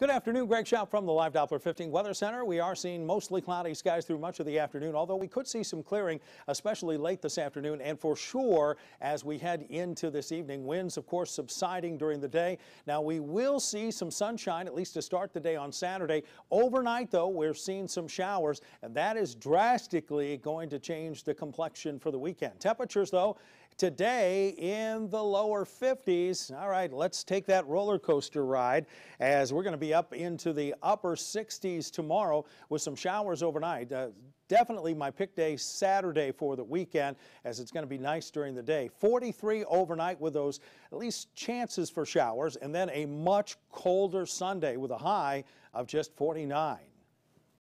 Good afternoon, Greg Schaub from the Live Doppler 15 Weather Center. We are seeing mostly cloudy skies through much of the afternoon, although we could see some clearing, especially late this afternoon and for sure as we head into this evening. Winds, of course, subsiding during the day. Now, we will see some sunshine, at least to start the day on Saturday. Overnight, though, we're seeing some showers, and that is drastically going to change the complexion for the weekend. Temperatures, though, Today in the lower 50s. All right, let's take that roller coaster ride as we're going to be up into the upper 60s tomorrow with some showers overnight. Uh, definitely my pick day Saturday for the weekend as it's going to be nice during the day. 43 overnight with those at least chances for showers and then a much colder Sunday with a high of just 49.